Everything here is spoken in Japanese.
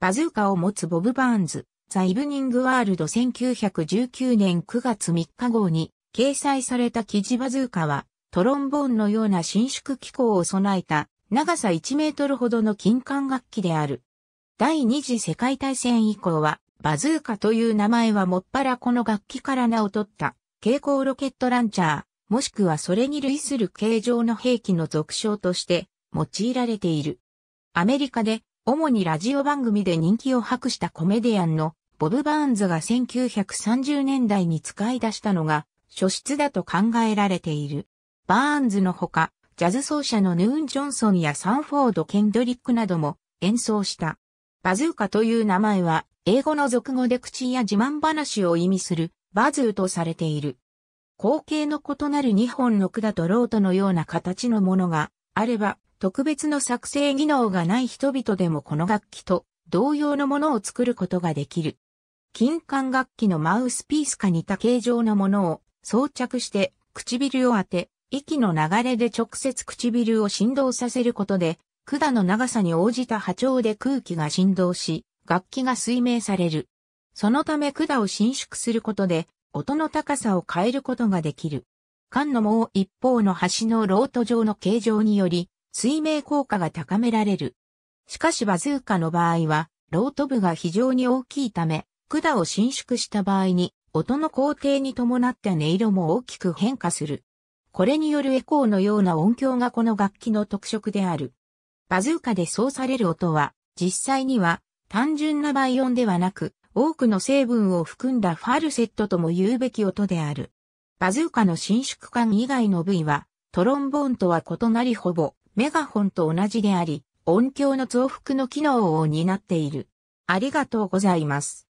バズーカを持つボブ・バーンズ、ザ・イブニング・ワールド1919年9月3日号に掲載された記事バズーカはトロンボーンのような伸縮機構を備えた長さ1メートルほどの金管楽器である。第二次世界大戦以降はバズーカという名前はもっぱらこの楽器から名を取った蛍光ロケットランチャー、もしくはそれに類する形状の兵器の俗称として用いられている。アメリカで主にラジオ番組で人気を博したコメディアンのボブ・バーンズが1930年代に使い出したのが初出だと考えられている。バーンズのほか、ジャズ奏者のヌーン・ジョンソンやサンフォード・ケンドリックなども演奏した。バズーカという名前は、英語の俗語で口や自慢話を意味する、バズーとされている。後継の異なる2本の管とロートのような形のものがあれば、特別の作成技能がない人々でもこの楽器と同様のものを作ることができる。金管楽器のマウスピースか似た形状のものを装着して唇を当て、息の流れで直接唇を振動させることで、管の長さに応じた波長で空気が振動し、楽器が水明される。そのため管を伸縮することで、音の高さを変えることができる。管のもう一方の端のロート状の形状により、水明効果が高められる。しかしバズーカの場合は、ロート部が非常に大きいため、管を伸縮した場合に、音の工程に伴って音色も大きく変化する。これによるエコーのような音響がこの楽器の特色である。バズーカでそうされる音は、実際には単純な倍音ではなく、多くの成分を含んだファルセットとも言うべき音である。バズーカの伸縮感以外の部位は、トロンボーンとは異なりほぼメガホンと同じであり、音響の増幅の機能を担っている。ありがとうございます。